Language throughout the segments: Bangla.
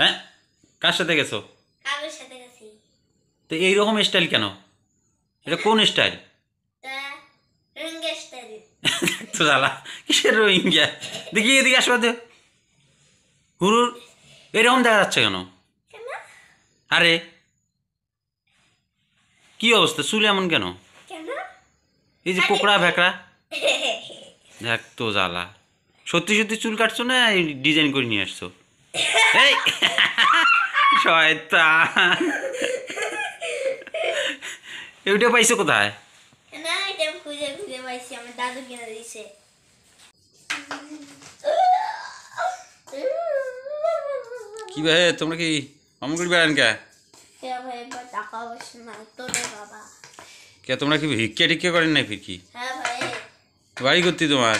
হ্যাঁ কার সাথে গেছো কারোর সাথে তো এইরকম স্টাইল কেন এটা কোন স্টাইল তো জ্বালা কিসের রোহিঙ্গা দেখি এদিকে আসবা দে হুরুর এরকম দেখা যাচ্ছে কেন আরে কি অবস্থা চুল এমন কেন এই যে কোকড়া ভেকড়া দেখ তো জ্বালা সত্যি সত্যি চুল কাটছো না ডিজাইন করে নিয়ে আসছো এই শয়তান এটা পাইছো কোথায় না এটা খুঁজে খুঁজে পাইছি আমার দাদু কিনে দিয়েছে কি ভাই তোমরা কি অমন করি বেড়ান কে কে তোমরা কি ভিক্ষা টিক্ষা করেন না ফির কি হ্যাঁ বাড়ি করতি তোমার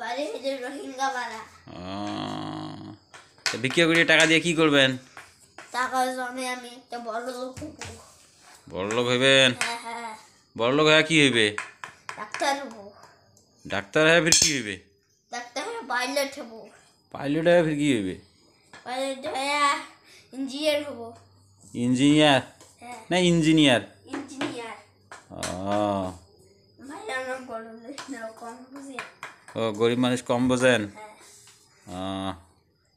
বাড়ি রোহিঙ্গা পাড়া তো বিক্রি করে টাকা দিয়ে কি করবেন বড়লোক হইবেন হ্যাঁ, হ্যাঁ। বড়লোক হয়ে কি হইবে ডাক্তার হয়ে ফির কি হইবে ডাক্তার হয়ে পাইলট হয়ে ফির কি হইবে ইঞ্জিনিয়ার হ্যাঁ। না ইঞ্জিনিয়ার ও ও গরিব মানুষ কম বোঝেন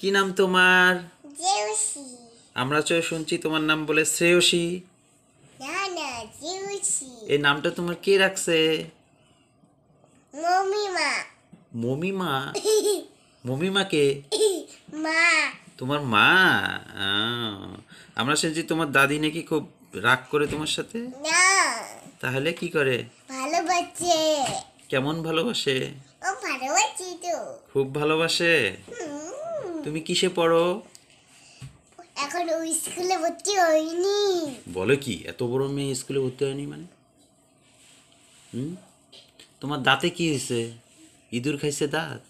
কি নাম তোমার আমরা চো শুনছি তোমার নাম বলে শ্রেয়সী এই নামটা তোমার কে রাখছে মমিমা মমিমা মমিমা কে মা তোমার মা আমরা শুনছি তোমার দাদি নাকি খুব রাগ করে তোমার সাথে তাহলে কি করে ভালোবাসে কেমন ভালোবাসে ভালোবাসে খুব ভালোবাসে তুমি কিসে পড়ো এখন ওই স্কুলে ভর্তি হইনি বলে কি এত বড় মেয়ে স্কুলে ভর্তি হয়নি মানে হুম তোমার দাঁতে কি হয়েছে ইঁদুর খাইছে দাঁত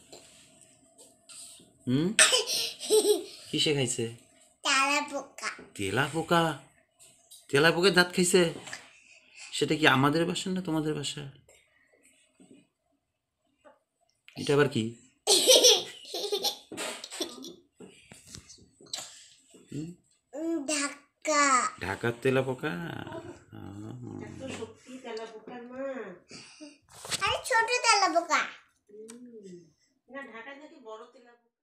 হুম কিসে খাইছে তেলা পোকা তেলা পোকা তেলা পোকা দাঁত খাইছে সেটা কি আমাদের বাসা না তোমাদের বাসা এটা আবার কি তেলাপোকা ঢাকার তেলাপোকা ছোট তেলা তেলাপোকা না ঢাকা থেকে বড় তেলাপোকা